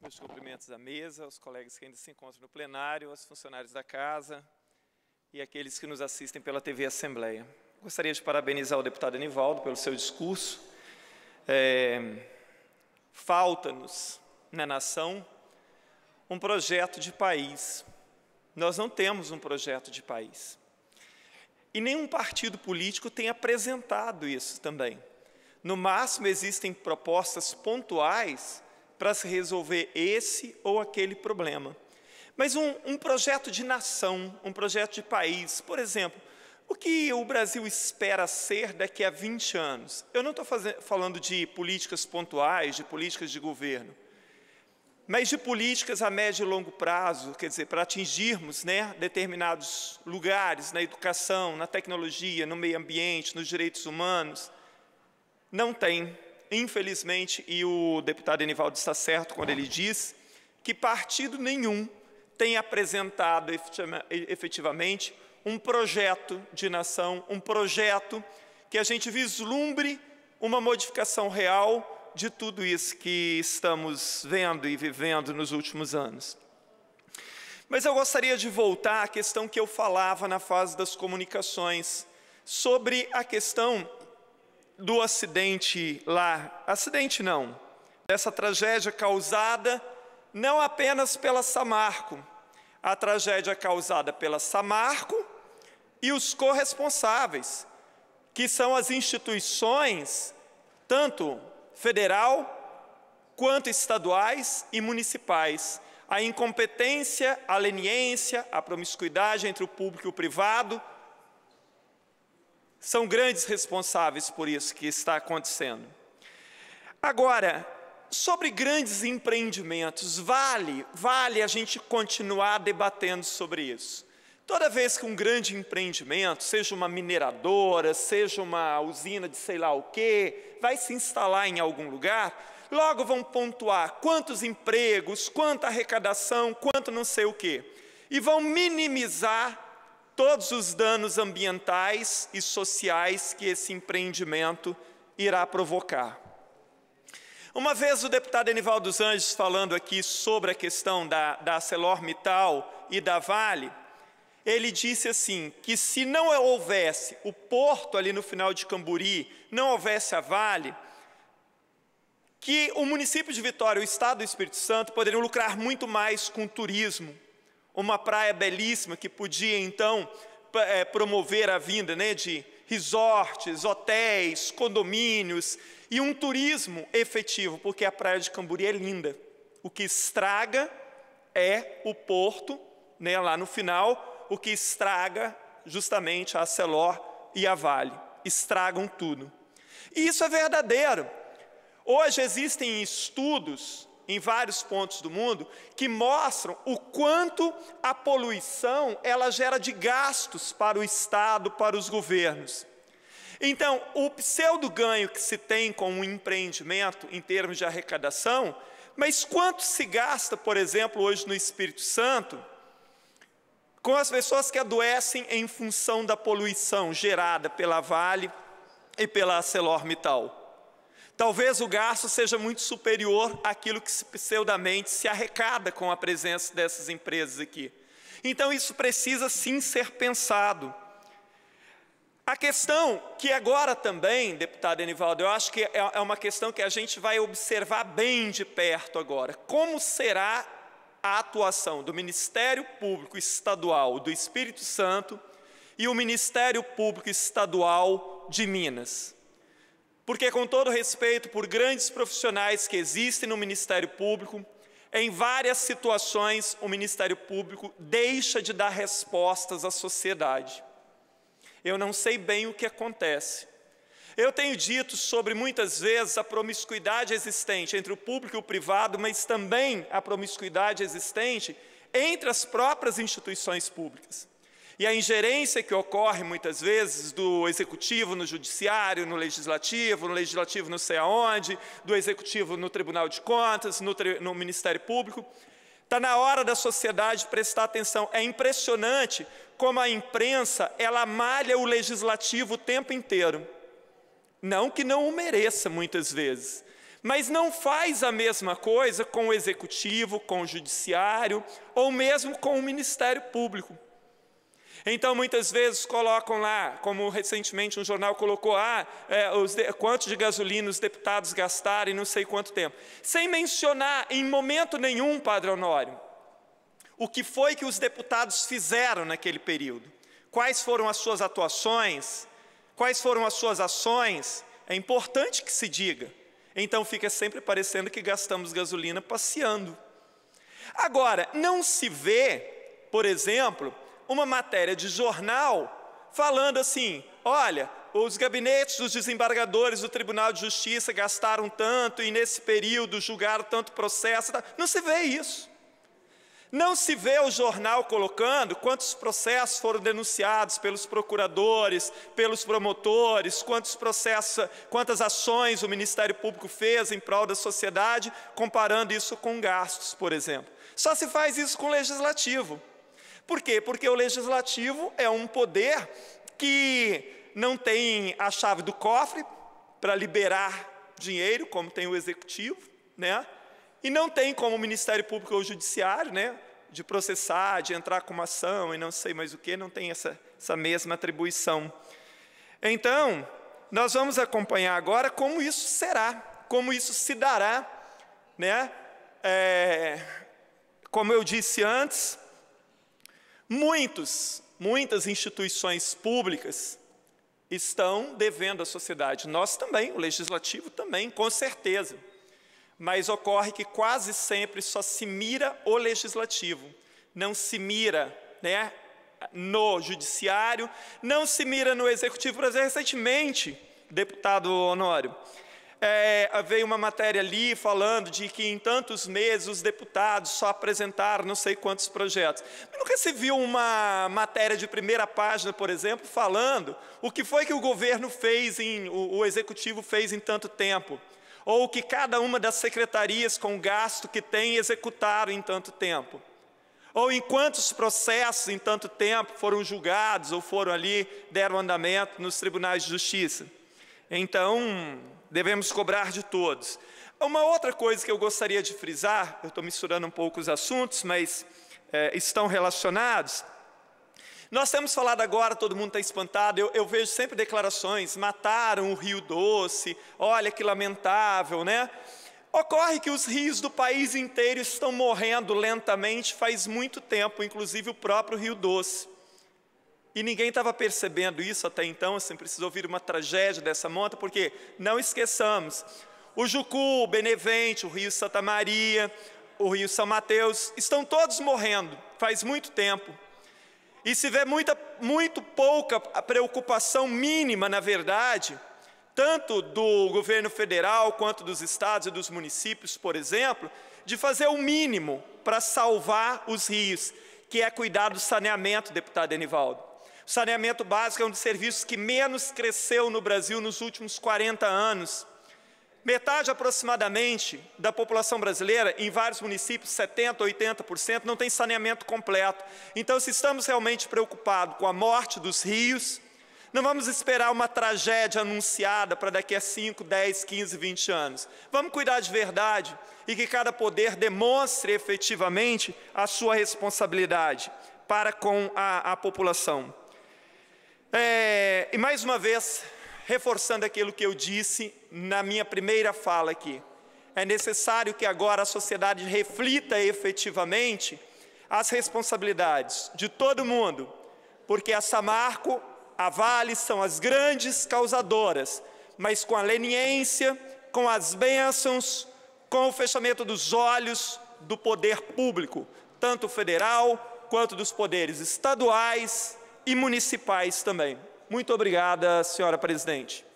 Meus cumprimentos à mesa, aos colegas que ainda se encontram no plenário, aos funcionários da casa e aqueles que nos assistem pela TV Assembleia. Gostaria de parabenizar o deputado Anivaldo pelo seu discurso. É, Falta-nos na nação um projeto de país. Nós não temos um projeto de país. E nenhum partido político tem apresentado isso também. No máximo, existem propostas pontuais para se resolver esse ou aquele problema. Mas um, um, projeto de nação, um projeto de país, por exemplo, o que o Brasil espera ser daqui a 20 anos? Eu não estou falando de políticas pontuais, de políticas de governo, mas de políticas a médio e longo prazo, quer dizer, para atingirmos né, determinados lugares na educação, na tecnologia, no meio ambiente, nos direitos humanos. Não tem infelizmente, e o deputado Enivaldo está certo quando ele diz que partido nenhum tem apresentado efetivamente um projeto de nação, um projeto que a gente vislumbre uma modificação real de tudo isso que estamos vendo e vivendo nos últimos anos. Mas eu gostaria de voltar à questão que eu falava na fase das comunicações, sobre a questão do acidente lá, acidente não, dessa tragédia causada não apenas pela Samarco, a tragédia causada pela Samarco e os corresponsáveis, que são as instituições, tanto federal quanto estaduais e municipais. A incompetência, a leniência, a promiscuidade entre o público e o privado, são grandes responsáveis por isso que está acontecendo. Agora, sobre grandes empreendimentos, vale, vale a gente continuar debatendo sobre isso. Toda vez que um grande empreendimento, seja uma mineradora, seja uma usina de sei lá o quê, vai se instalar em algum lugar, logo vão pontuar quantos empregos, quanta arrecadação, quanto não sei o quê. E vão minimizar todos os danos ambientais e sociais que esse empreendimento irá provocar. Uma vez o deputado Enival dos Anjos falando aqui sobre a questão da, da ArcelorMittal e da Vale, ele disse assim, que se não houvesse o porto ali no final de Camburi, não houvesse a Vale, que o município de Vitória e o estado do Espírito Santo poderiam lucrar muito mais com o turismo, uma praia belíssima que podia então eh, promover a vinda né, de resorts, hotéis, condomínios e um turismo efetivo, porque a praia de Camburi é linda. O que estraga é o porto, né, lá no final, o que estraga justamente a Celor e a Vale. Estragam tudo. E isso é verdadeiro. Hoje existem estudos em vários pontos do mundo que mostram o quanto a poluição ela gera de gastos para o Estado, para os governos. Então, o pseudo ganho que se tem com o um empreendimento em termos de arrecadação, mas quanto se gasta, por exemplo, hoje no Espírito Santo, com as pessoas que adoecem em função da poluição gerada pela Vale e pela ArcelorMittal? Talvez o gasto seja muito superior àquilo que pseudamente se arrecada com a presença dessas empresas aqui. Então isso precisa sim ser pensado. A questão que agora também, deputado Enivaldo, eu acho que é, é uma questão que a gente vai observar bem de perto agora. Como será a atuação do Ministério Público Estadual do Espírito Santo e o Ministério Público Estadual de Minas? Porque, com todo respeito por grandes profissionais que existem no Ministério Público, em várias situações o Ministério Público deixa de dar respostas à sociedade. Eu não sei bem o que acontece. Eu tenho dito sobre muitas vezes a promiscuidade existente entre o público e o privado, mas também a promiscuidade existente entre as próprias instituições públicas. E a ingerência que ocorre muitas vezes do executivo no judiciário, no legislativo, no legislativo não sei aonde, do executivo no Tribunal de Contas, no, no Ministério Público, Está na hora da sociedade prestar atenção. É impressionante como a imprensa ela malha o legislativo o tempo inteiro. Não que não o mereça muitas vezes, mas não faz a mesma coisa com o executivo, com o judiciário ou mesmo com o Ministério Público. Então, muitas vezes colocam lá, como recentemente um jornal colocou, ah, é, os de, quanto de gasolina os deputados gastaram e não sei quanto tempo. Sem mencionar em momento nenhum, Padre Honório, o que foi que os deputados fizeram naquele período. Quais foram as suas atuações, quais foram as suas ações. É importante que se diga. Então fica sempre parecendo que gastamos gasolina passeando. Agora, não se vê, por exemplo, uma matéria de jornal falando assim: olha, os gabinetes dos desembargadores do Tribunal de Justiça gastaram tanto e nesse período julgaram tanto processo. Não se vê isso. Não se vê o jornal colocando quantos processos foram denunciados pelos procuradores, pelos promotores, quantos processos, quantas ações o Ministério Público fez em prol da sociedade, comparando isso com gastos, por exemplo. Só se faz isso com o legislativo. Por quê? Porque o legislativo é um poder que não tem a chave do cofre para liberar dinheiro, como tem o executivo, né? E não tem como o Ministério Público ou o Judiciário, né? De processar, de entrar com uma ação e não sei mais o que, não tem essa, essa mesma atribuição. Então, nós vamos acompanhar agora como isso será, como isso se dará, né? É, como eu disse antes, Muitos, muitas instituições públicas estão devendo à sociedade. Nós também, o legislativo também, com certeza. Mas ocorre que quase sempre só se mira o legislativo, não se mira, né, no judiciário, não se mira no executivo. Por exemplo, recentemente, deputado Honório, é, veio uma matéria ali falando de que em tantos meses os deputados só apresentaram não sei quantos projetos. Mas nunca se viu uma matéria de primeira página, por exemplo, falando o que foi que o governo fez, em, o, o executivo fez em tanto tempo. Ou o que cada uma das secretarias com gasto que tem executaram em tanto tempo. Ou em quantos processos em tanto tempo foram julgados ou foram ali, deram andamento nos tribunais de justiça. Então, devemos cobrar de todos. Uma outra coisa que eu gostaria de frisar, eu estou misturando um pouco os assuntos, mas é, estão relacionados. Nós temos falado agora, todo mundo está espantado. Eu, eu, vejo sempre declarações: mataram o Rio Doce, olha que lamentável, né? Ocorre que os rios do país inteiro estão morrendo lentamente faz muito tempo, inclusive o próprio Rio Doce. E ninguém estava percebendo isso até então, assim, precisou vir uma tragédia dessa monta, porque não esqueçamos, o Jucu, o Benevente, o Rio Santa Maria, o Rio São Mateus, estão todos morrendo faz muito tempo. E se vê muita, muito pouca preocupação mínima, na verdade, tanto do governo federal quanto dos estados e dos municípios, por exemplo, de fazer o mínimo para salvar os rios, que é cuidar do saneamento, deputado Enivaldo. Saneamento básico é um dos serviços que menos cresceu no Brasil nos últimos 40 anos. Metade aproximadamente da população brasileira, em vários municípios, 70%, 80%, não tem saneamento completo. Então, se estamos realmente preocupados com a morte dos rios, não vamos esperar uma tragédia anunciada para daqui a 5, 10, 15, 20 anos. Vamos cuidar de verdade e que cada poder demonstre efetivamente a sua responsabilidade para com a, a população. É, e mais uma vez, reforçando aquilo que eu disse na minha primeira fala aqui, é necessário que agora a sociedade reflita efetivamente as responsabilidades de todo mundo, porque a Samarco, a Vale são as grandes causadoras, mas com a leniência, com as bênçãos, com o fechamento dos olhos do poder público, tanto federal quanto dos poderes estaduais, e municipais também. Muito obrigada, senhora presidente.